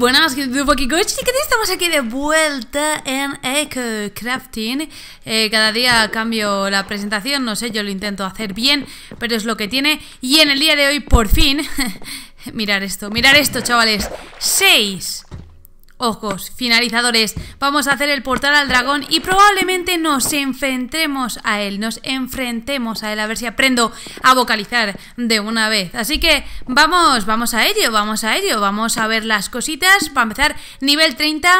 buenas, querido Poki Coach. estamos aquí de vuelta en Echo Crafting. Eh, cada día cambio la presentación, no sé, yo lo intento hacer bien, pero es lo que tiene. Y en el día de hoy, por fin, mirar esto, mirar esto, chavales. 6 Ojos, finalizadores, vamos a hacer el portal al dragón y probablemente nos enfrentemos a él, nos enfrentemos a él, a ver si aprendo a vocalizar de una vez. Así que vamos, vamos a ello, vamos a ello, vamos a ver las cositas. Para empezar, nivel 30,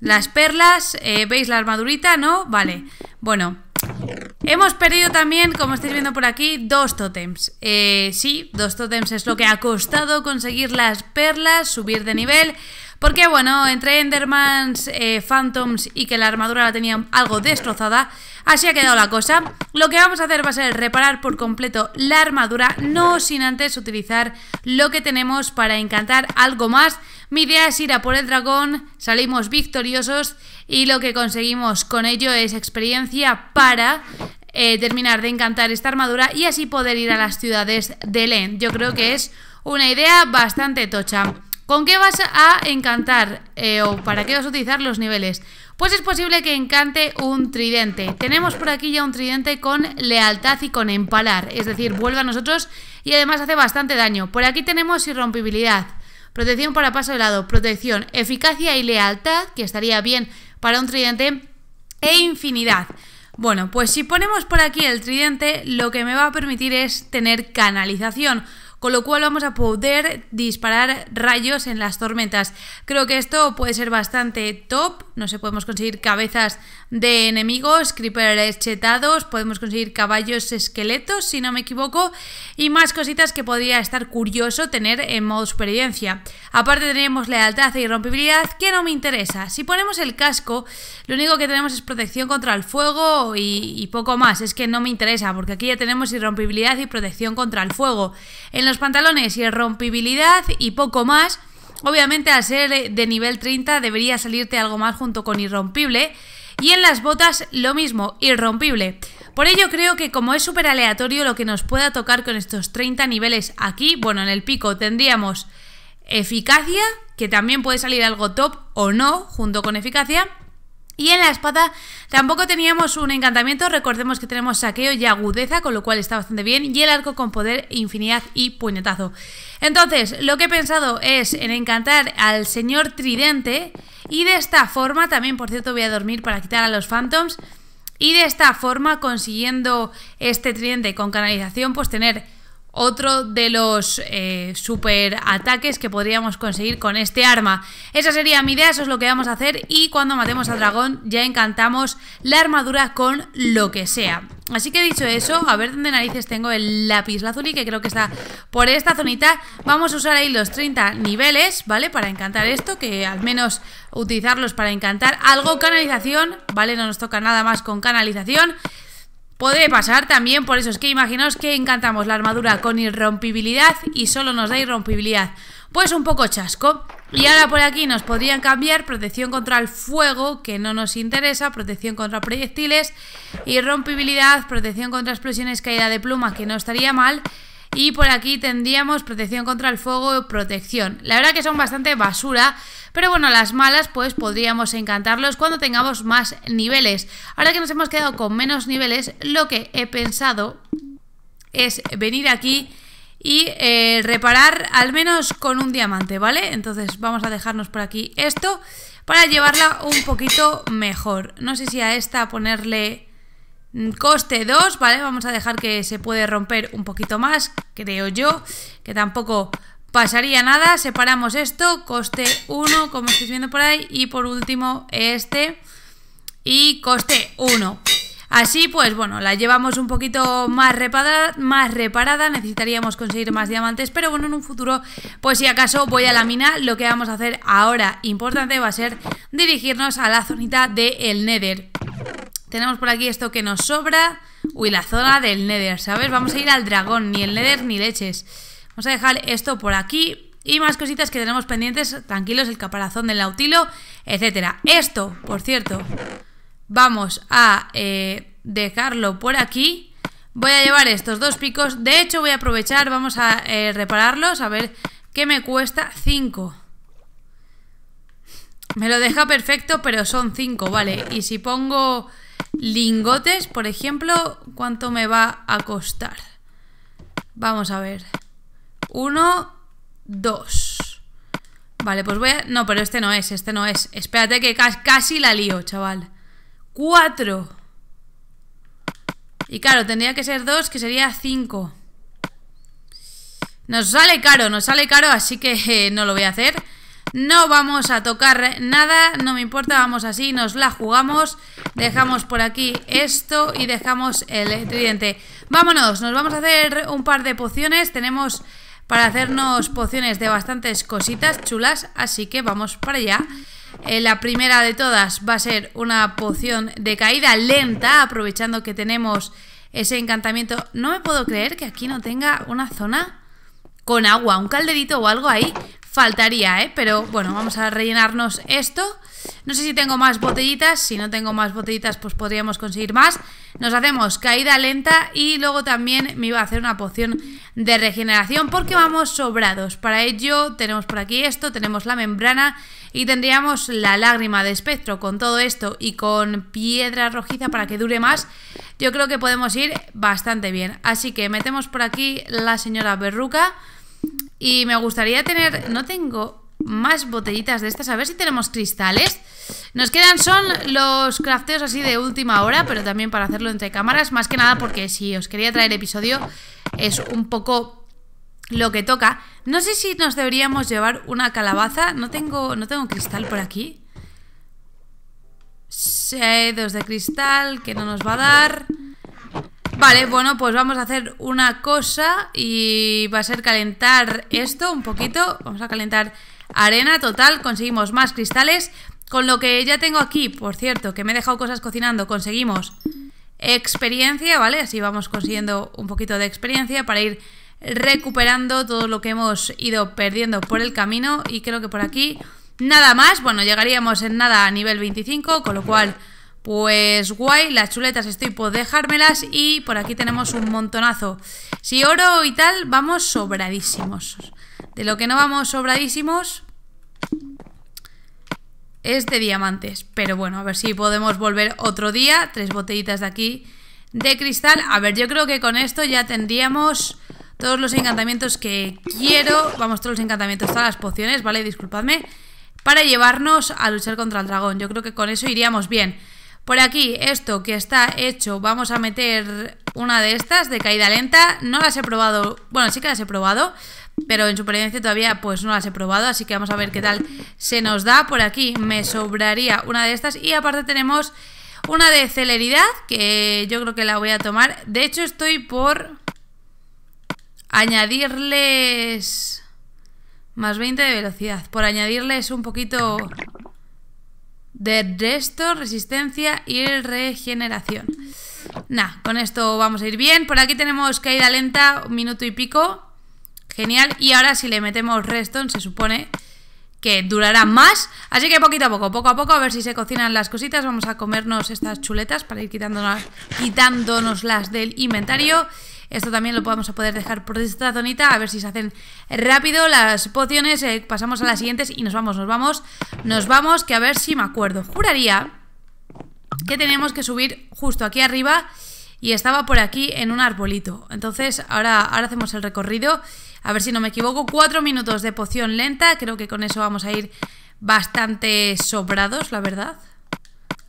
las perlas, eh, ¿veis la armadurita? ¿No? Vale, bueno... Hemos perdido también, como estáis viendo por aquí, dos tótems. Eh, sí, dos tótems es lo que ha costado conseguir las perlas, subir de nivel. Porque bueno, entre Endermans, eh, Phantoms y que la armadura la tenían algo destrozada, así ha quedado la cosa. Lo que vamos a hacer va a ser reparar por completo la armadura, no sin antes utilizar lo que tenemos para encantar algo más mi idea es ir a por el dragón, salimos victoriosos y lo que conseguimos con ello es experiencia para eh, terminar de encantar esta armadura y así poder ir a las ciudades de Len. Yo creo que es una idea bastante tocha. ¿Con qué vas a encantar eh, o para qué vas a utilizar los niveles? Pues es posible que encante un tridente. Tenemos por aquí ya un tridente con lealtad y con empalar, es decir, vuelve a nosotros y además hace bastante daño. Por aquí tenemos irrompibilidad. Protección para paso de lado, protección, eficacia y lealtad, que estaría bien para un tridente, e infinidad. Bueno, pues si ponemos por aquí el tridente, lo que me va a permitir es tener canalización con lo cual vamos a poder disparar rayos en las tormentas. Creo que esto puede ser bastante top, no sé, podemos conseguir cabezas de enemigos, creepers chetados, podemos conseguir caballos esqueletos, si no me equivoco, y más cositas que podría estar curioso tener en modo experiencia. Aparte tenemos lealtad e irrompibilidad, que no me interesa. Si ponemos el casco, lo único que tenemos es protección contra el fuego y, y poco más, es que no me interesa, porque aquí ya tenemos irrompibilidad y protección contra el fuego. En los pantalones, irrompibilidad y poco más. Obviamente al ser de nivel 30 debería salirte algo más junto con irrompible, y en las botas lo mismo, irrompible. Por ello creo que como es súper aleatorio lo que nos pueda tocar con estos 30 niveles aquí, bueno, en el pico tendríamos eficacia, que también puede salir algo top o no junto con eficacia, y en la espada tampoco teníamos un encantamiento, recordemos que tenemos saqueo y agudeza, con lo cual está bastante bien, y el arco con poder, infinidad y puñetazo. Entonces, lo que he pensado es en encantar al señor Tridente, y de esta forma, también por cierto voy a dormir para quitar a los Phantoms, y de esta forma consiguiendo este Tridente con canalización, pues tener otro de los eh, super ataques que podríamos conseguir con este arma. Esa sería mi idea, eso es lo que vamos a hacer y cuando matemos al dragón ya encantamos la armadura con lo que sea. Así que dicho eso, a ver dónde narices tengo el lápiz lazuli, que creo que está por esta zonita. Vamos a usar ahí los 30 niveles, ¿vale? Para encantar esto, que al menos utilizarlos para encantar algo. Canalización, ¿vale? No nos toca nada más con canalización. Puede pasar también, por eso es que imaginaos que encantamos la armadura con irrompibilidad y solo nos da irrompibilidad. Pues un poco chasco. Y ahora por aquí nos podrían cambiar protección contra el fuego, que no nos interesa, protección contra proyectiles, irrompibilidad, protección contra explosiones, caída de pluma, que no estaría mal. Y por aquí tendríamos protección contra el fuego, protección. La verdad que son bastante basura, pero bueno, las malas pues podríamos encantarlos cuando tengamos más niveles. Ahora que nos hemos quedado con menos niveles, lo que he pensado es venir aquí y eh, reparar al menos con un diamante, ¿vale? Entonces vamos a dejarnos por aquí esto para llevarla un poquito mejor. No sé si a esta ponerle Mm, coste 2, ¿vale? Vamos a dejar que se puede romper un poquito más, creo yo, que tampoco pasaría nada. Separamos esto, coste 1, como estáis viendo por ahí, y por último este, y coste 1. Así pues, bueno, la llevamos un poquito más reparada, más reparada, necesitaríamos conseguir más diamantes, pero bueno, en un futuro, pues si acaso voy a la mina, lo que vamos a hacer ahora importante va a ser dirigirnos a la zonita del Nether. Tenemos por aquí esto que nos sobra. Uy, la zona del Nether, ¿sabes? Vamos a ir al dragón, ni el Nether ni leches. Vamos a dejar esto por aquí. Y más cositas que tenemos pendientes, tranquilos, el caparazón del nautilo, etcétera. Esto, por cierto, vamos a eh, dejarlo por aquí. Voy a llevar estos dos picos. De hecho, voy a aprovechar, vamos a eh, repararlos, a ver qué me cuesta. 5. Me lo deja perfecto, pero son cinco, vale. Y si pongo lingotes, por ejemplo, ¿cuánto me va a costar? Vamos a ver. Uno, dos. Vale, pues voy a... No, pero este no es, este no es. Espérate que casi la lío, chaval. Cuatro. Y claro, tendría que ser dos, que sería cinco. Nos sale caro, nos sale caro, así que eh, no lo voy a hacer. No vamos a tocar eh, nada, no me importa, vamos así, nos la jugamos. Dejamos por aquí esto y dejamos el tridente. Vámonos, nos vamos a hacer un par de pociones. Tenemos para hacernos pociones de bastantes cositas chulas, así que vamos para allá. Eh, la primera de todas va a ser una poción de caída lenta, aprovechando que tenemos ese encantamiento. No me puedo creer que aquí no tenga una zona con agua, un calderito o algo ahí faltaría, ¿eh? Pero bueno, vamos a rellenarnos esto. No sé si tengo más botellitas. Si no tengo más botellitas, pues podríamos conseguir más. Nos hacemos caída lenta y luego también me iba a hacer una poción de regeneración porque vamos sobrados. Para ello tenemos por aquí esto, tenemos la membrana y tendríamos la lágrima de espectro. Con todo esto y con piedra rojiza para que dure más, yo creo que podemos ir bastante bien. Así que metemos por aquí la señora Berruca. Y me gustaría tener... No tengo más botellitas de estas. A ver si tenemos cristales. Nos quedan son los crafteos así de última hora, pero también para hacerlo entre cámaras. Más que nada porque si os quería traer episodio es un poco lo que toca. No sé si nos deberíamos llevar una calabaza. No tengo, no tengo cristal por aquí. Dos de cristal que no nos va a dar. Vale, bueno, pues vamos a hacer una cosa y va a ser calentar esto un poquito. Vamos a calentar arena total, conseguimos más cristales. Con lo que ya tengo aquí, por cierto, que me he dejado cosas cocinando, conseguimos experiencia, ¿vale? Así vamos consiguiendo un poquito de experiencia para ir recuperando todo lo que hemos ido perdiendo por el camino y creo que por aquí nada más, bueno, llegaríamos en nada a nivel 25, con lo cual pues guay, las chuletas estoy por dejármelas y por aquí tenemos un montonazo. Si oro y tal, vamos sobradísimos. De lo que no vamos sobradísimos es de diamantes. Pero bueno, a ver si podemos volver otro día. Tres botellitas de aquí de cristal. A ver, yo creo que con esto ya tendríamos todos los encantamientos que quiero. Vamos, todos los encantamientos, todas las pociones, ¿vale? Disculpadme. Para llevarnos a luchar contra el dragón. Yo creo que con eso iríamos bien. Por aquí, esto que está hecho, vamos a meter una de estas de caída lenta. No las he probado, bueno, sí que las he probado, pero en supervivencia todavía pues no las he probado, así que vamos a ver qué tal se nos da. Por aquí me sobraría una de estas y aparte tenemos una de celeridad, que yo creo que la voy a tomar. De hecho estoy por añadirles más 20 de velocidad, por añadirles un poquito de resto, resistencia y regeneración. Nah, con esto vamos a ir bien. Por aquí tenemos caída lenta, un minuto y pico. Genial. Y ahora si le metemos resto se supone que durará más. Así que poquito a poco, poco a poco, a ver si se cocinan las cositas. Vamos a comernos estas chuletas para ir quitándonos, quitándonoslas del inventario. Esto también lo podemos a poder dejar por esta zonita, a ver si se hacen rápido las pociones. Eh, pasamos a las siguientes y nos vamos, nos vamos, nos vamos, que a ver si me acuerdo. Juraría que tenemos que subir justo aquí arriba y estaba por aquí en un arbolito. Entonces ahora, ahora hacemos el recorrido, a ver si no me equivoco. Cuatro minutos de poción lenta, creo que con eso vamos a ir bastante sobrados, la verdad.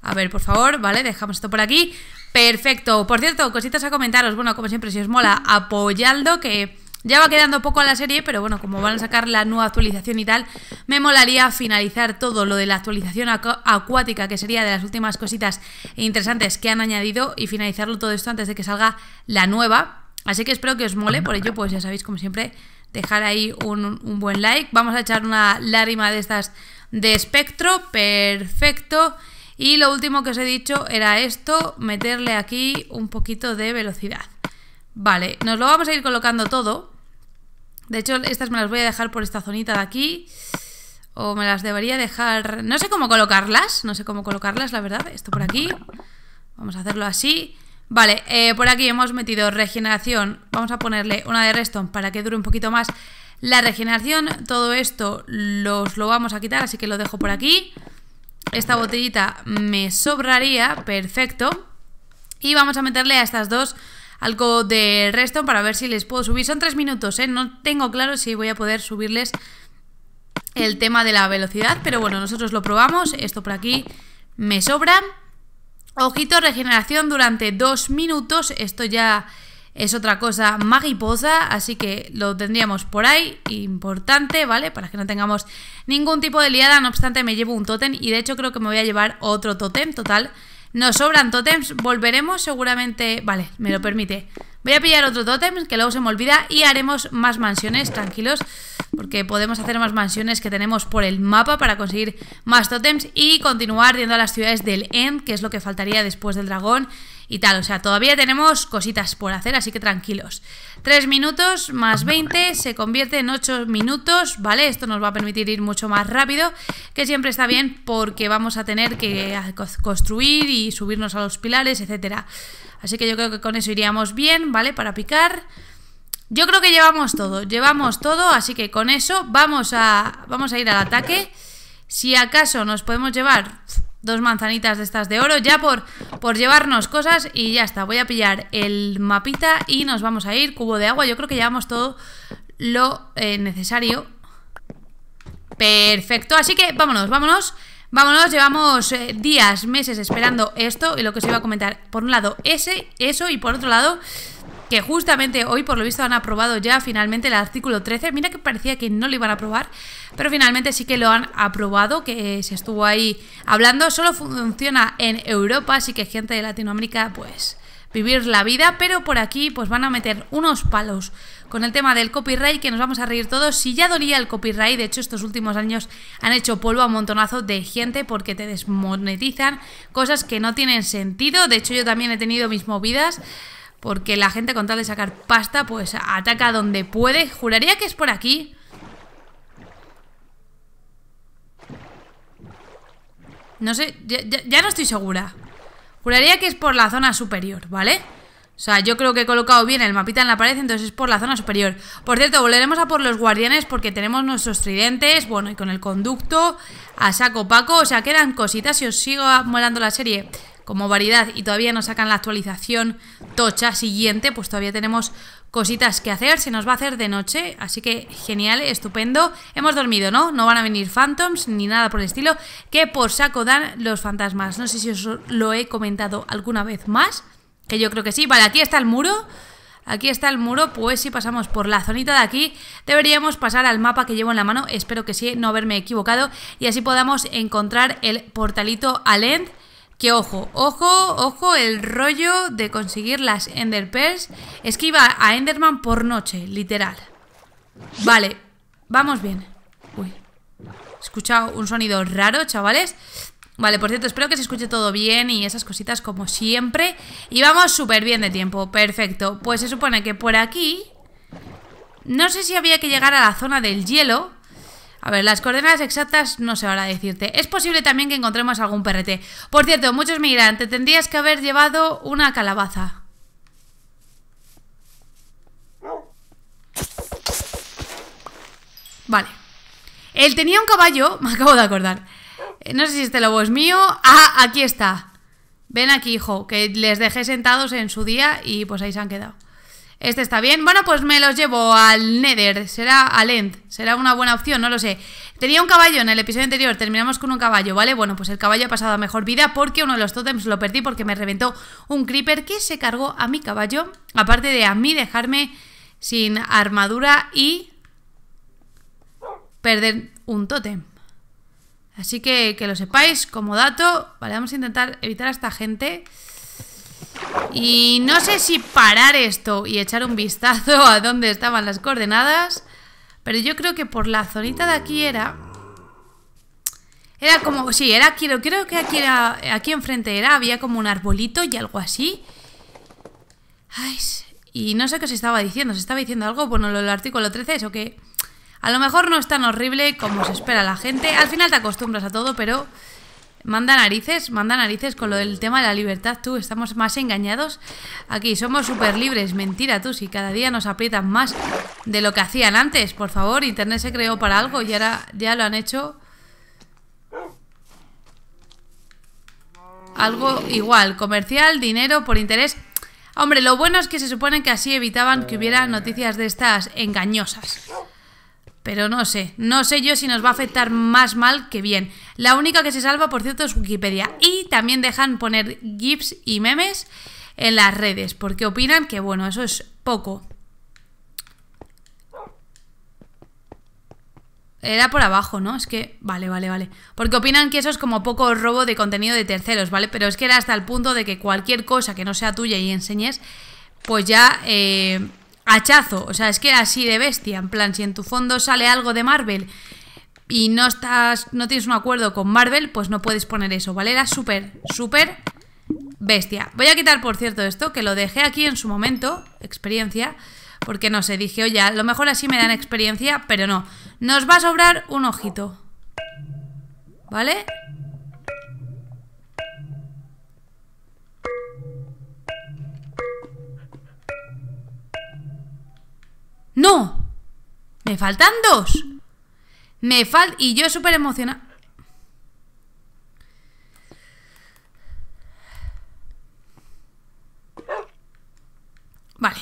A ver, por favor, vale, dejamos esto por aquí Perfecto. Por cierto, cositas a comentaros. Bueno, como siempre, si os mola, apoyando que ya va quedando poco a la serie, pero bueno, como van a sacar la nueva actualización y tal, me molaría finalizar todo lo de la actualización acuática, que sería de las últimas cositas interesantes que han añadido, y finalizarlo todo esto antes de que salga la nueva. Así que espero que os mole, por ello, pues ya sabéis, como siempre, dejar ahí un, un buen like. Vamos a echar una lágrima de estas de espectro. Perfecto. Y lo último que os he dicho era esto, meterle aquí un poquito de velocidad. Vale, nos lo vamos a ir colocando todo. De hecho, estas me las voy a dejar por esta zonita de aquí. O me las debería dejar... No sé cómo colocarlas, no sé cómo colocarlas, la verdad. Esto por aquí. Vamos a hacerlo así. Vale, eh, por aquí hemos metido regeneración. Vamos a ponerle una de resto para que dure un poquito más la regeneración. Todo esto los lo vamos a quitar, así que lo dejo por aquí. Esta botellita me sobraría, perfecto. Y vamos a meterle a estas dos algo de resto para ver si les puedo subir. Son tres minutos, ¿eh? No tengo claro si voy a poder subirles el tema de la velocidad, pero bueno, nosotros lo probamos. Esto por aquí me sobra. Ojito, regeneración durante dos minutos. Esto ya es otra cosa mariposa, así que lo tendríamos por ahí, importante, ¿vale? Para que no tengamos ningún tipo de liada, no obstante me llevo un tótem y de hecho creo que me voy a llevar otro tótem, total, nos sobran tótems, volveremos seguramente, vale, me lo permite. Voy a pillar otro tótem, que luego se me olvida, y haremos más mansiones, tranquilos, porque podemos hacer más mansiones que tenemos por el mapa para conseguir más tótems y continuar yendo a las ciudades del End, que es lo que faltaría después del dragón, y tal. O sea, todavía tenemos cositas por hacer, así que tranquilos. 3 minutos más 20 se convierte en 8 minutos, ¿vale? Esto nos va a permitir ir mucho más rápido, que siempre está bien porque vamos a tener que construir y subirnos a los pilares, etc. Así que yo creo que con eso iríamos bien, ¿vale? Para picar. Yo creo que llevamos todo, llevamos todo, así que con eso vamos a, vamos a ir al ataque. Si acaso nos podemos llevar dos manzanitas de estas de oro ya por, por llevarnos cosas y ya está. Voy a pillar el mapita y nos vamos a ir. Cubo de agua, yo creo que llevamos todo lo eh, necesario. Perfecto, así que vámonos, vámonos. Vámonos, llevamos eh, días, meses esperando esto y lo que os iba a comentar. Por un lado ese, eso y por otro lado que justamente hoy por lo visto han aprobado ya finalmente el artículo 13. Mira que parecía que no lo iban a aprobar, pero finalmente sí que lo han aprobado, que se estuvo ahí hablando. Solo funciona en Europa, así que gente de Latinoamérica, pues vivir la vida, pero por aquí pues van a meter unos palos con el tema del copyright que nos vamos a reír todos. Si ya dolía el copyright, de hecho estos últimos años han hecho polvo a un montonazo de gente porque te desmonetizan cosas que no tienen sentido. De hecho yo también he tenido mis movidas porque la gente con tal de sacar pasta, pues ataca donde puede. Juraría que es por aquí. No sé, ya, no estoy segura. Juraría que es por la zona superior, ¿vale? O sea, yo creo que he colocado bien el mapita en la pared, entonces es por la zona superior. Por cierto, volveremos a por los guardianes porque tenemos nuestros tridentes, bueno, y con el conducto a saco paco. O sea, quedan cositas y os sigo molando la serie como variedad y todavía no sacan la actualización tocha siguiente, pues todavía tenemos cositas que hacer, se nos va a hacer de noche, así que genial, estupendo. Hemos dormido, ¿no? No van a venir phantoms ni nada por el estilo, que por saco dan los fantasmas. No sé si os lo he comentado alguna vez más, que yo creo que sí. Vale, aquí está el muro. Aquí está el muro, pues si pasamos por la zonita de aquí, deberíamos pasar al mapa que llevo en la mano, espero que sí, no haberme equivocado, y así podamos encontrar el portalito al End. Que ojo, ojo, ojo el rollo de conseguir las Ender Pearls. Es que iba a Enderman por noche, literal. Vale, vamos bien. Uy, he escuchado un sonido raro, chavales. Vale, por cierto, espero que se escuche todo bien y esas cositas como siempre. Y vamos súper bien de tiempo, perfecto. Pues se supone que por aquí... No sé si había que llegar a la zona del hielo, a ver, las coordenadas exactas no sé ahora decirte. Es posible también que encontremos algún perrete. Por cierto, muchos me dirán, te tendrías que haber llevado una calabaza. Vale. Él tenía un caballo, me acabo de acordar. Eh, no sé si este lobo es mío. Ah, aquí está. Ven aquí, hijo, que les dejé sentados en su día y pues ahí se han quedado. Este está bien. Bueno, pues me los llevo al Nether. Será al End. Será una buena opción, no lo sé. Tenía un caballo en el episodio anterior. Terminamos con un caballo, ¿vale? Bueno, pues el caballo ha pasado a mejor vida porque uno de los tótems lo perdí porque me reventó un creeper que se cargó a mi caballo. Aparte de a mí dejarme sin armadura y perder un tótem. Así que que lo sepáis como dato. Vale, vamos a intentar evitar a esta gente. Y no sé si parar esto y echar un vistazo a dónde estaban las coordenadas. Pero yo creo que por la zonita de aquí era... Era como... Sí, era aquí. Creo que aquí era... Aquí enfrente era. Había como un arbolito y algo así. Ay, y no sé qué se estaba diciendo. ¿Se estaba diciendo algo? Bueno, lo del artículo 13 eso que... A lo mejor no es tan horrible como se espera la gente. Al final te acostumbras a todo, pero... Manda narices, manda narices con lo del tema de la libertad, tú. Estamos más engañados. Aquí somos súper libres. Mentira, tú. Si cada día nos aprietan más de lo que hacían antes. Por favor, Internet se creó para algo y ahora ya lo han hecho. Algo igual. Comercial, dinero, por interés. Hombre, lo bueno es que se supone que así evitaban que hubiera noticias de estas engañosas. Pero no sé, no sé yo si nos va a afectar más mal que bien. La única que se salva, por cierto, es Wikipedia. Y también dejan poner GIFs y memes en las redes, porque opinan que, bueno, eso es poco. Era por abajo, ¿no? Es que... Vale, vale, vale. Porque opinan que eso es como poco robo de contenido de terceros, ¿vale? Pero es que era hasta el punto de que cualquier cosa que no sea tuya y enseñes, pues ya... Eh, hachazo. O sea, es que era así de bestia. En plan, si en tu fondo sale algo de Marvel y no estás. no tienes un acuerdo con Marvel, pues no puedes poner eso, ¿vale? Era súper, súper bestia. Voy a quitar, por cierto, esto, que lo dejé aquí en su momento, experiencia. Porque no sé, dije, oye, a lo mejor así me dan experiencia, pero no. Nos va a sobrar un ojito. ¿Vale? ¡No! ¡Me faltan dos! Me fal... Y yo súper emocionada. Vale.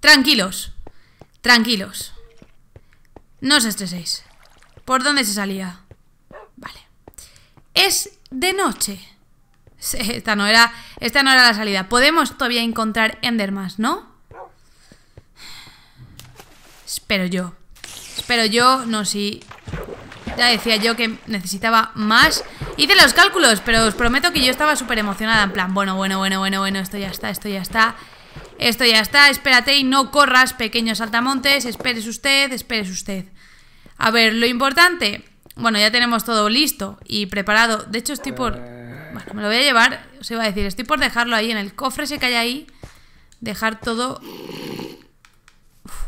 Tranquilos. Tranquilos. No os estreséis. ¿Por dónde se salía? Vale. Es de noche. Esta no era, esta no era la salida. Podemos todavía encontrar Endermas, ¿no? Espero yo. Espero yo, no, sí, Ya decía yo que necesitaba más. Hice los cálculos, pero os prometo que yo estaba súper emocionada. En plan, bueno, bueno, bueno, bueno, bueno, esto ya está, esto ya está. Esto ya está, espérate y no corras, pequeños saltamontes. Espérese usted, espérese usted. A ver, lo importante. Bueno, ya tenemos todo listo y preparado. De hecho, estoy por. Bueno, me lo voy a llevar. Os iba a decir, estoy por dejarlo ahí en el cofre ese que hay ahí. Dejar todo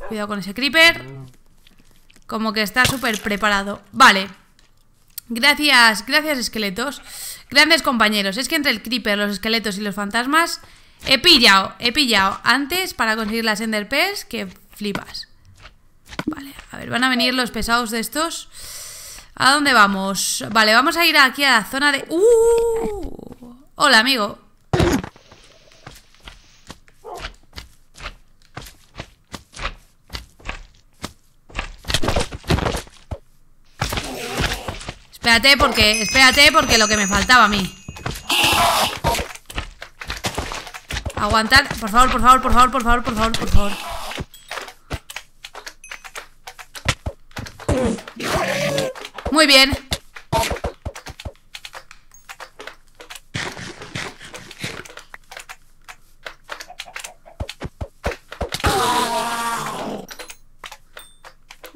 Cuidado con ese creeper. Como que está súper preparado. Vale. Gracias, gracias esqueletos. Grandes compañeros. Es que entre el creeper, los esqueletos y los fantasmas... He pillado, he pillado. Antes para conseguir las Ender que flipas. Vale, a ver, van a venir los pesados de estos. ¿A dónde vamos? Vale, vamos a ir aquí a la zona de... ¡Uh! Hola, amigo. Espérate porque, espérate porque lo que me faltaba a mí Aguantad, por favor, por favor, por favor, por favor, por favor, por favor Muy bien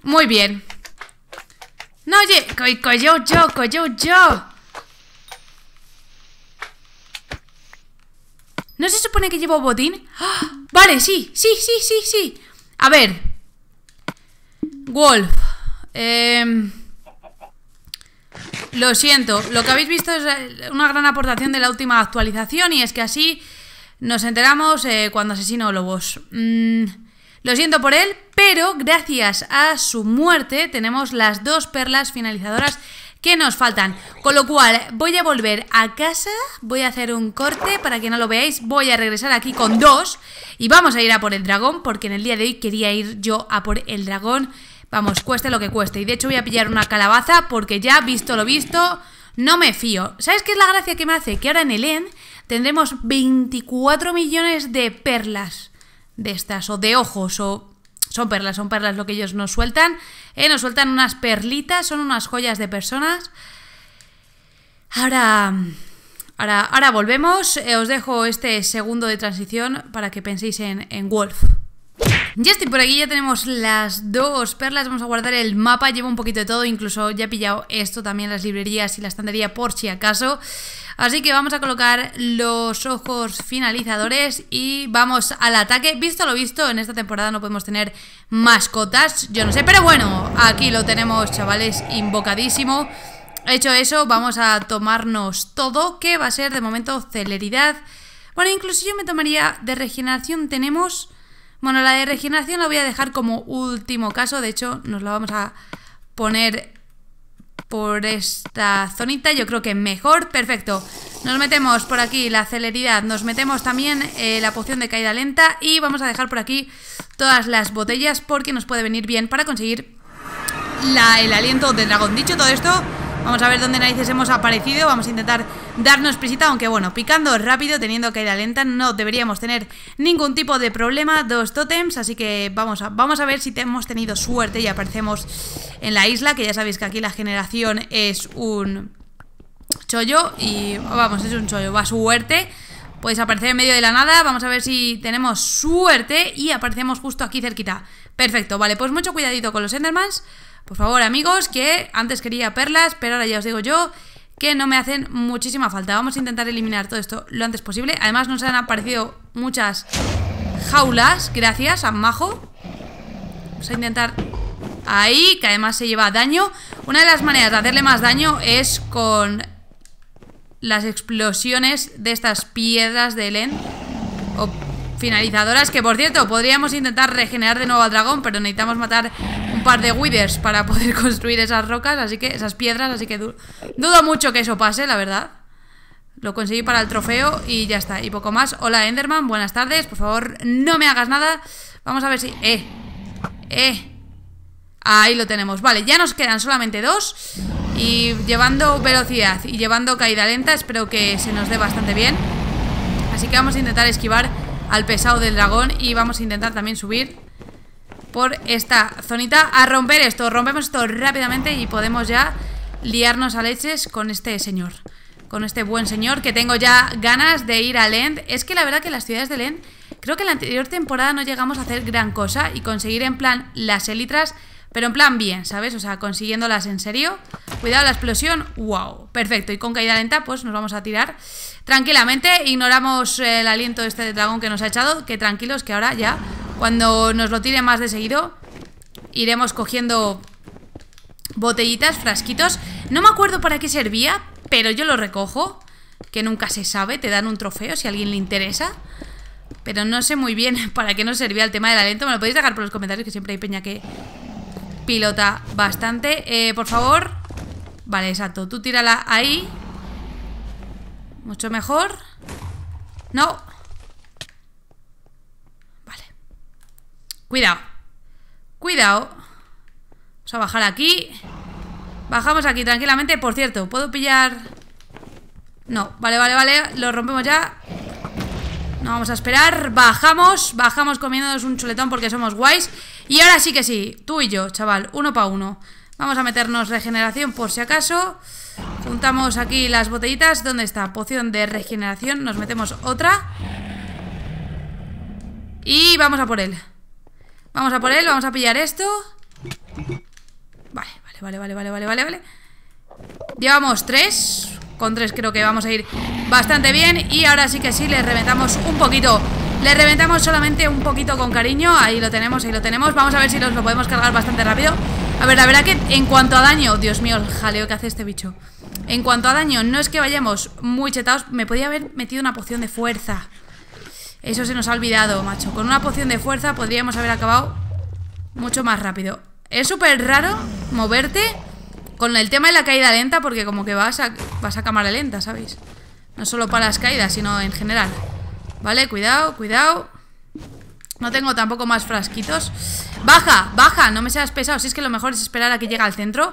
Muy bien oye. Coy, coy, yo, coy, yo. ¿No se supone que llevo botín? ¡Ah! Vale, sí, sí, sí, sí, sí. A ver. Wolf. Em, lo siento, lo que habéis visto es eh, una gran aportación de la última actualización y es que así nos enteramos eh, cuando asesino lobos. Mmm... Lo siento por él, pero gracias a su muerte tenemos las dos perlas finalizadoras que nos faltan. Con lo cual, voy a volver a casa, voy a hacer un corte para que no lo veáis, voy a regresar aquí con dos y vamos a ir a por el dragón porque en el día de hoy quería ir yo a por el dragón, vamos, cueste lo que cueste. Y de hecho voy a pillar una calabaza porque ya, visto lo visto, no me fío. ¿Sabes qué es la gracia que me hace? Que ahora en el end tendremos 24 millones de perlas de estas, o de ojos, o son perlas, son perlas lo que ellos nos sueltan. ¿eh? nos sueltan unas perlitas, son unas joyas de personas. Ahora, ahora, ahora volvemos. Eh, os dejo este segundo de transición para que penséis en Wolf. Ya estoy por aquí, ya tenemos las dos perlas, vamos a guardar el mapa, llevo un poquito de todo, incluso ya he pillado esto también, las librerías y la estantería por si acaso. Así que vamos a colocar los ojos finalizadores y vamos al ataque. Visto lo visto, en esta temporada no podemos tener mascotas, yo no sé, pero bueno, aquí lo tenemos chavales, invocadísimo. Hecho eso, vamos a tomarnos todo, que va a ser de momento celeridad. Bueno, incluso yo me tomaría de regeneración, tenemos... Bueno, la de regeneración la voy a dejar como último caso. De hecho, nos la vamos a poner por esta zonita. Yo creo que mejor. Perfecto. Nos metemos por aquí la celeridad. Nos metemos también eh, la poción de caída lenta. Y vamos a dejar por aquí todas las botellas porque nos puede venir bien para conseguir la, el aliento de dragón. Dicho todo esto, Vamos a ver dónde narices hemos aparecido. Vamos a intentar darnos prisita, aunque bueno, picando rápido, teniendo que ir a lenta, no deberíamos tener ningún tipo de problema. Dos tótems, así que vamos a, vamos a ver si hemos tenido suerte y aparecemos en la isla, que ya sabéis que aquí la generación es un chollo y vamos, es un chollo, va suerte. Puedes aparecer en medio de la nada, vamos a ver si tenemos suerte y aparecemos justo aquí cerquita. Perfecto, vale, pues mucho cuidadito con los Endermans. Por favor, amigos, que antes quería perlas, pero ahora ya os digo yo que no me hacen muchísima falta. Vamos a intentar eliminar todo esto lo antes posible. Además, nos han aparecido muchas jaulas. Gracias, a Majo. Vamos a intentar... Ahí, que además se lleva daño. Una de las maneras de hacerle más daño es con las explosiones de estas piedras de Elen. O finalizadoras, que por cierto, podríamos intentar regenerar de nuevo al dragón, pero necesitamos matar un par de withers para poder construir esas rocas, así que esas piedras, así que dudo mucho que eso pase, la verdad. Lo conseguí para el trofeo y ya está, y poco más. Hola Enderman, buenas tardes, por favor, no me hagas nada. Vamos a ver si... Eh, eh. Ahí lo tenemos. Vale, ya nos quedan solamente dos. Y llevando velocidad y llevando caída lenta, espero que se nos dé bastante bien. Así que vamos a intentar esquivar al pesado del dragón y vamos a intentar también subir por esta zonita A romper esto, rompemos esto rápidamente Y podemos ya liarnos a leches con este señor Con este buen señor que tengo ya ganas de ir a Lend Es que la verdad que las ciudades de Lend Creo que en la anterior temporada no llegamos a hacer gran cosa Y conseguir en plan las élitras pero en plan bien, ¿sabes? O sea, consiguiéndolas en serio. Cuidado la explosión. ¡Wow! Perfecto. Y con caída lenta, pues nos vamos a tirar tranquilamente. Ignoramos eh, el aliento este de dragón que nos ha echado. Que tranquilos, que ahora ya, cuando nos lo tire más de seguido, iremos cogiendo botellitas, frasquitos. No me acuerdo para qué servía, pero yo lo recojo. Que nunca se sabe. Te dan un trofeo si a alguien le interesa. Pero no sé muy bien para qué nos servía el tema del aliento. Me lo podéis dejar por los comentarios, que siempre hay peña que pilota bastante. Eh, por favor. Vale, exacto. Tú tírala ahí. Mucho mejor. No. Vale. Cuidado. Cuidado. Vamos a bajar aquí. Bajamos aquí tranquilamente. Por cierto, ¿puedo pillar...? No. Vale, vale, vale. Lo rompemos ya. No vamos a esperar, bajamos Bajamos comiéndonos un chuletón porque somos guays Y ahora sí que sí, tú y yo, chaval Uno para uno Vamos a meternos regeneración por si acaso Juntamos aquí las botellitas ¿Dónde está? Poción de regeneración Nos metemos otra Y vamos a por él Vamos a por él, vamos a pillar esto Vale, vale, vale, vale, vale, vale, vale Llevamos tres con tres creo que vamos a ir bastante bien Y ahora sí que sí, le reventamos un poquito Le reventamos solamente un poquito con cariño Ahí lo tenemos, ahí lo tenemos Vamos a ver si nos lo podemos cargar bastante rápido A ver, la verdad que en cuanto a daño Dios mío, el jaleo que hace este bicho En cuanto a daño, no es que vayamos muy chetados Me podía haber metido una poción de fuerza Eso se nos ha olvidado, macho Con una poción de fuerza podríamos haber acabado mucho más rápido Es súper raro moverte con el tema de la caída lenta, porque como que vas a, vas a cámara lenta, ¿sabéis? No solo para las caídas, sino en general Vale, cuidado, cuidado No tengo tampoco más frasquitos Baja, baja, no me seas pesado Si es que lo mejor es esperar a que llegue al centro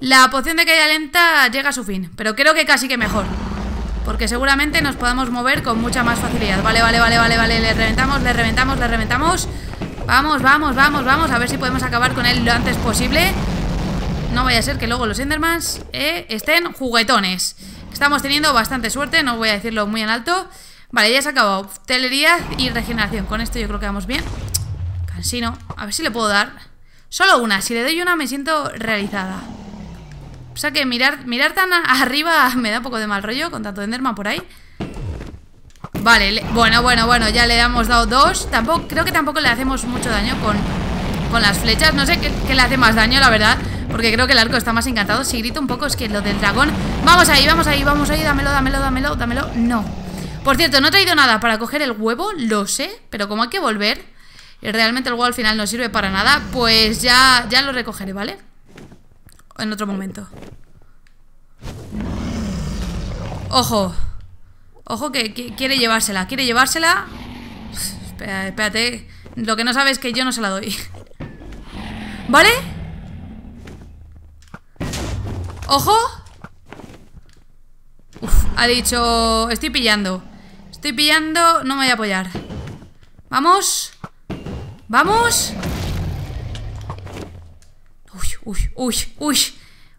La poción de caída lenta llega a su fin Pero creo que casi que mejor Porque seguramente nos podamos mover con mucha más facilidad Vale, vale, vale, vale, vale Le reventamos, le reventamos, le reventamos Vamos, vamos, vamos, vamos A ver si podemos acabar con él lo antes posible no vaya a ser que luego los Endermans eh, estén juguetones. Estamos teniendo bastante suerte, no voy a decirlo muy en alto. Vale, ya se ha acabado. Telería y regeneración. Con esto yo creo que vamos bien. Cansino. A ver si le puedo dar. Solo una. Si le doy una me siento realizada. O sea que mirar, mirar tan arriba me da un poco de mal rollo con tanto Enderman por ahí. Vale, bueno, bueno, bueno, ya le hemos dado dos. Tampoco, creo que tampoco le hacemos mucho daño con, las flechas. No sé qué le hace más daño, la verdad. Porque creo que el arco está más encantado Si grito un poco es que lo del dragón Vamos ahí, vamos ahí, vamos ahí, dámelo, dámelo, dámelo, dámelo No Por cierto, no he traído nada para coger el huevo, lo sé Pero como hay que volver Y eh, realmente el huevo al final no sirve para nada Pues ya, ya lo recogeré, ¿vale? En otro momento Ojo Ojo que, quiere llevársela Quiere llevársela Espérate, lo que no sabes es que yo no se la doy ¿Vale? ¡Ojo! Uf, ha dicho... Estoy pillando Estoy pillando, no me voy a apoyar Vamos Vamos Uy, uy, uy, uy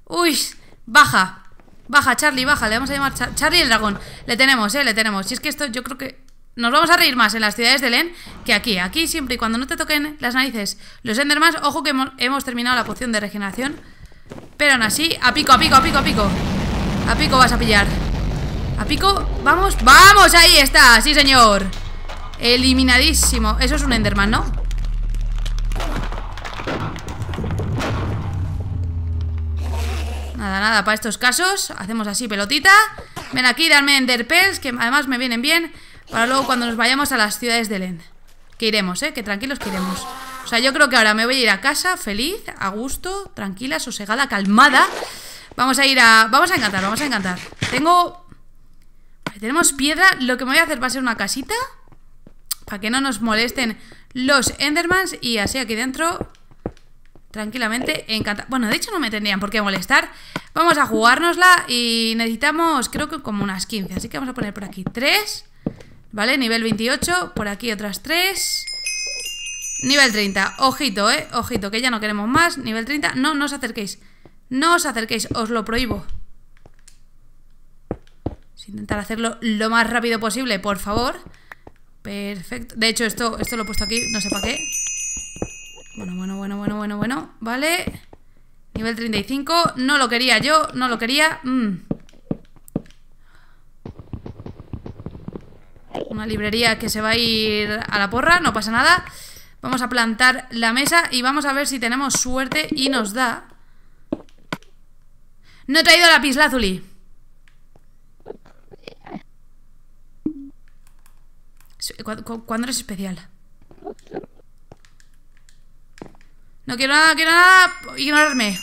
Uy, baja Baja, Charlie, baja, le vamos a llamar Charlie el dragón Le tenemos, eh, le tenemos Si es que esto yo creo que... Nos vamos a reír más en las ciudades de Len que aquí Aquí siempre y cuando no te toquen las narices Los Endermans, ojo que hemos, hemos terminado la poción de regeneración pero así, a pico, a pico, a pico, a pico A pico vas a pillar A pico, vamos, vamos Ahí está, sí señor Eliminadísimo, eso es un Enderman, ¿no? Nada, nada, para estos casos Hacemos así, pelotita Ven aquí, darme Enderpels, que además me vienen bien Para luego cuando nos vayamos a las ciudades del End Que iremos, ¿eh? Que tranquilos que iremos o sea, yo creo que ahora me voy a ir a casa feliz, a gusto, tranquila, sosegada, calmada. Vamos a ir a... Vamos a encantar, vamos a encantar. Tengo... tenemos piedra. Lo que me voy a hacer va a ser una casita. Para que no nos molesten los Endermans. Y así aquí dentro... Tranquilamente, encanta. Bueno, de hecho no me tendrían por qué molestar. Vamos a jugárnosla y necesitamos, creo que como unas 15. Así que vamos a poner por aquí 3. ¿Vale? Nivel 28. Por aquí otras 3. Nivel 30, ojito, eh, ojito, que ya no queremos más. Nivel 30, no, no os acerquéis. No os acerquéis, os lo prohíbo. Intentar hacerlo lo más rápido posible, por favor. Perfecto. De hecho, esto, esto lo he puesto aquí, no sé para qué. Bueno, bueno, bueno, bueno, bueno, bueno. Vale. Nivel 35. No lo quería yo, no lo quería. Mm. Una librería que se va a ir a la porra, no pasa nada. Vamos a plantar la mesa y vamos a ver si tenemos suerte y nos da. No he traído la pislázuli. ¿Cuándo eres especial? No quiero nada, quiero nada. Ignorarme.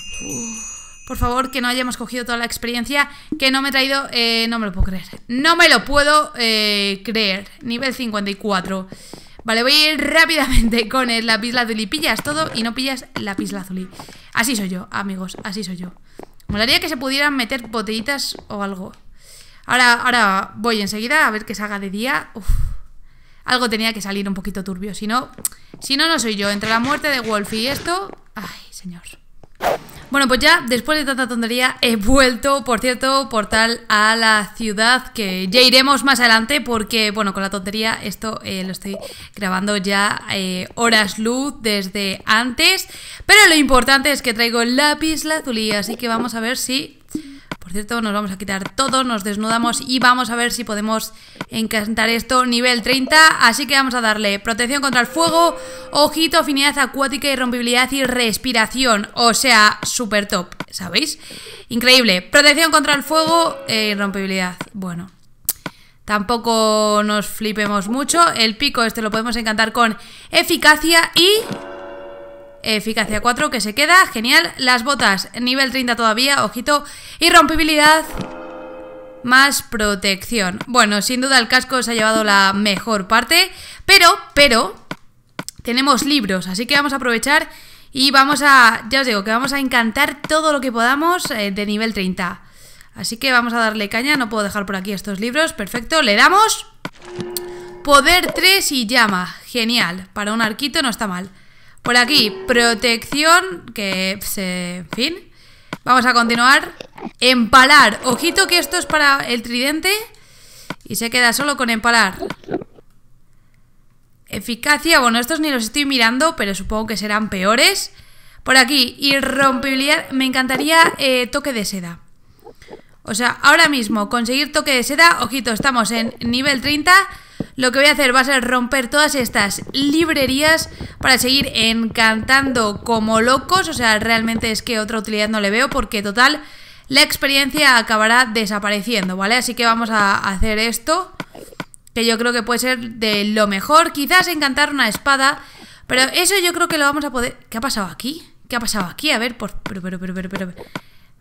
por favor, que no hayamos cogido toda la experiencia que no me he traído. Eh, no me lo puedo creer. No me lo puedo eh, creer. Nivel 54. Vale, voy a ir rápidamente con el lápiz lazuli. Pillas todo y no pillas lápiz lazuli. Así soy yo, amigos, así soy yo. Molaría que se pudieran meter botellitas o algo. Ahora, ahora voy enseguida a ver que salga de día. Uf. Algo tenía que salir un poquito turbio. Si no, si no, no soy yo. Entre la muerte de Wolf y esto... Ay, señor. Bueno, pues ya después de tanta tontería he vuelto, por cierto, portal a la ciudad que ya iremos más adelante porque, bueno, con la tontería esto eh, lo estoy grabando ya eh, horas luz desde antes. Pero lo importante es que traigo el lápiz lazuli, así que vamos a ver si por cierto, nos vamos a quitar todo, nos desnudamos y vamos a ver si podemos encantar esto nivel 30. Así que vamos a darle protección contra el fuego, ojito, afinidad acuática, irrompibilidad y respiración. O sea, súper top, ¿sabéis? Increíble. Protección contra el fuego e irrompibilidad. Bueno, tampoco nos flipemos mucho. El pico este lo podemos encantar con eficacia y eficacia 4 que se queda, genial. Las botas, nivel 30 todavía, ojito. Y rompibilidad más protección. Bueno, sin duda el casco se ha llevado la mejor parte, pero, pero, tenemos libros, así que vamos a aprovechar y vamos a, ya os digo, que vamos a encantar todo lo que podamos eh, de nivel 30. Así que vamos a darle caña, no puedo dejar por aquí estos libros, perfecto, le damos... Poder 3 y llama, genial, para un arquito no está mal. Por aquí, protección, que, se, en fin. Vamos a continuar. Empalar. Ojito que esto es para el tridente. Y se queda solo con empalar. Eficacia. Bueno, estos ni los estoy mirando, pero supongo que serán peores. Por aquí, irrompibilidad. Me encantaría eh, toque de seda. O sea, ahora mismo conseguir toque de seda. Ojito, estamos en nivel 30 lo que voy a hacer va a ser romper todas estas librerías para seguir encantando como locos. O sea, realmente es que otra utilidad no le veo porque total, la experiencia acabará desapareciendo, ¿vale? Así que vamos a hacer esto, que yo creo que puede ser de lo mejor. Quizás encantar una espada, pero eso yo creo que lo vamos a poder... ¿Qué ha pasado aquí? ¿Qué ha pasado aquí? A ver, por... pero, pero, pero, pero, pero...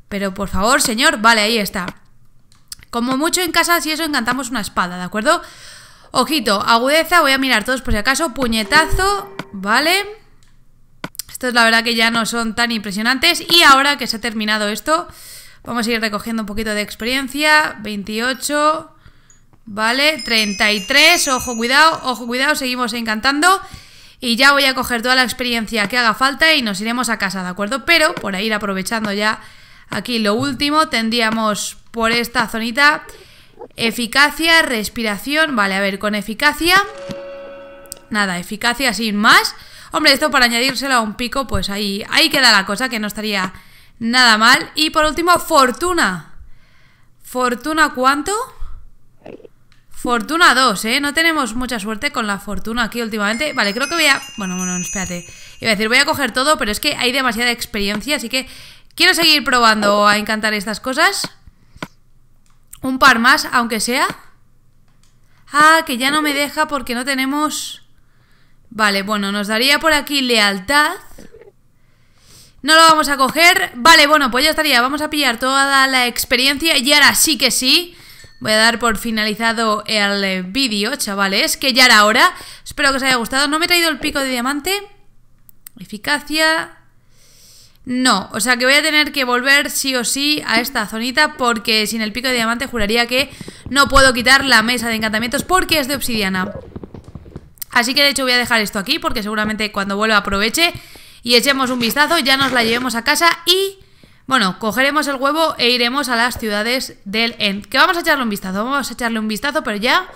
Pero por favor, señor, vale, ahí está. Como mucho en casa, si eso, encantamos una espada, ¿de acuerdo? Ojito, agudeza, voy a mirar todos por si acaso. Puñetazo, vale. Esto es la verdad que ya no son tan impresionantes. Y ahora que se ha terminado esto, vamos a ir recogiendo un poquito de experiencia. 28, vale, 33, ojo, cuidado, ojo, cuidado, seguimos encantando. Y ya voy a coger toda la experiencia que haga falta y nos iremos a casa, ¿de acuerdo? Pero por ir aprovechando ya aquí lo último, tendríamos por esta zonita Eficacia, respiración. Vale, a ver, con eficacia. Nada, eficacia sin más. Hombre, esto para añadírselo a un pico, pues ahí, ahí queda la cosa, que no estaría nada mal. Y por último, fortuna. ¿Fortuna cuánto? Fortuna 2, ¿eh? No tenemos mucha suerte con la fortuna aquí últimamente. Vale, creo que voy a... Bueno, bueno, espérate. Iba a decir, voy a coger todo, pero es que hay demasiada experiencia, así que quiero seguir probando a encantar estas cosas. Un par más, aunque sea. Ah, que ya no me deja porque no tenemos... Vale, bueno, nos daría por aquí lealtad. No lo vamos a coger. Vale, bueno, pues ya estaría. Vamos a pillar toda la experiencia y ahora sí que sí. Voy a dar por finalizado el vídeo, chavales, que ya era hora. Espero que os haya gustado. No me he traído el pico de diamante. Eficacia. No, o sea que voy a tener que volver sí o sí a esta zonita porque sin el pico de diamante juraría que no puedo quitar la mesa de encantamientos porque es de obsidiana. Así que de hecho voy a dejar esto aquí porque seguramente cuando vuelva aproveche y echemos un vistazo, ya nos la llevemos a casa y... Bueno, cogeremos el huevo e iremos a las ciudades del End. Que vamos a echarle un vistazo, vamos a echarle un vistazo, pero ya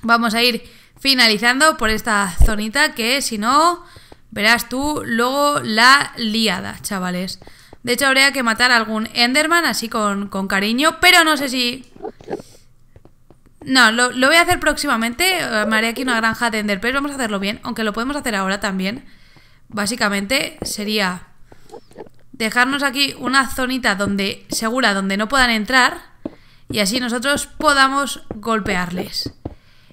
vamos a ir finalizando por esta zonita que si no Verás tú luego la liada, chavales. De hecho, habría que matar a algún Enderman así con, cariño, pero no sé si... No, lo, voy a hacer próximamente. Eh, me haré aquí una granja de Enderpearls. Vamos a hacerlo bien, aunque lo podemos hacer ahora también. Básicamente sería dejarnos aquí una zonita donde segura, donde no puedan entrar y así nosotros podamos golpearles.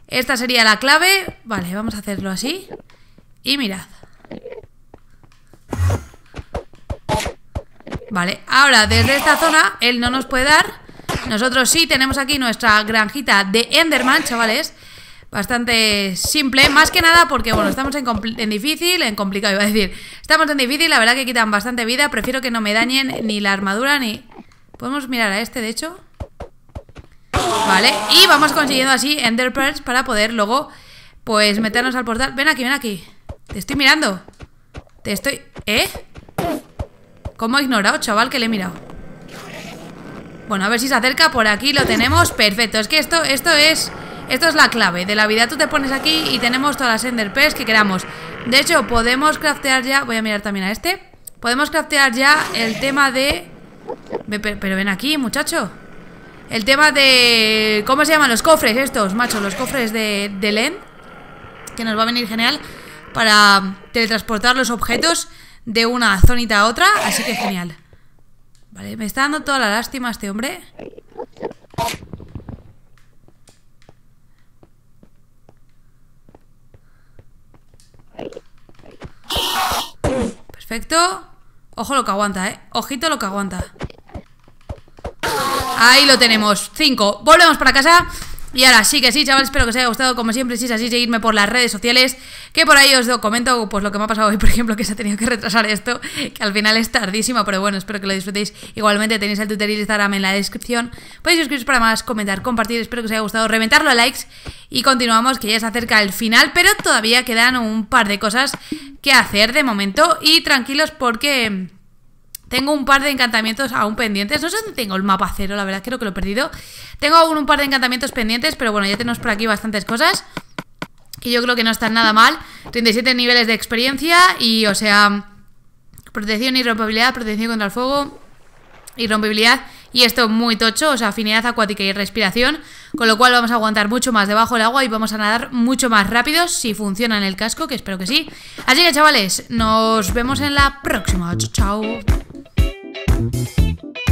Esta sería la clave. Vale, vamos a hacerlo así. Y mirad. Vale, ahora desde esta zona él no nos puede dar Nosotros sí tenemos aquí nuestra granjita de Enderman, chavales Bastante simple, más que nada porque, bueno, estamos en, difícil, en complicado iba a decir Estamos en difícil, la verdad que quitan bastante vida Prefiero que no me dañen ni la armadura ni... Podemos mirar a este, de hecho Vale, y vamos consiguiendo así Ender para poder luego, pues, meternos al portal Ven aquí, ven aquí te estoy mirando. Te estoy... ¿Eh? ¿Cómo ha ignorado, chaval, que le he mirado? Bueno, a ver si se acerca. Por aquí lo tenemos. Perfecto. Es que esto, esto es... Esto es la clave. De la vida tú te pones aquí y tenemos todas las Ender que queramos. De hecho, podemos craftear ya... Voy a mirar también a este. Podemos craftear ya el tema de... Pero ven aquí, muchacho. El tema de... ¿Cómo se llaman? Los cofres estos, macho. Los cofres de, de Len. Que nos va a venir genial para teletransportar los objetos de una zonita a otra, así que genial. Vale, me está dando toda la lástima este hombre. Perfecto. Ojo lo que aguanta, ¿eh? Ojito lo que aguanta. Ahí lo tenemos. Cinco. Volvemos para casa. Y ahora sí que sí, chavales, espero que os haya gustado. Como siempre, si es así, seguirme por las redes sociales, que por ahí os comento pues lo que me ha pasado hoy, por ejemplo, que se ha tenido que retrasar esto, que al final es tardísimo, pero bueno, espero que lo disfrutéis. Igualmente tenéis el tutorial Instagram en la descripción. Podéis suscribiros para más, comentar, compartir, espero que os haya gustado, reventarlo a likes y continuamos, que ya se acerca el final, pero todavía quedan un par de cosas que hacer de momento y tranquilos porque tengo un par de encantamientos aún pendientes. No sé dónde tengo el mapa cero, la verdad, creo que lo he perdido. Tengo aún un par de encantamientos pendientes, pero bueno, ya tenemos por aquí bastantes cosas. Y yo creo que no están nada mal. 37 niveles de experiencia y, o sea, protección y rompibilidad, protección contra el fuego, y rompibilidad y esto muy tocho, o sea, afinidad acuática y respiración, con lo cual vamos a aguantar mucho más debajo del agua y vamos a nadar mucho más rápido si funciona en el casco, que espero que sí. Así que chavales, nos vemos en la próxima. Chao, chao. Thank you.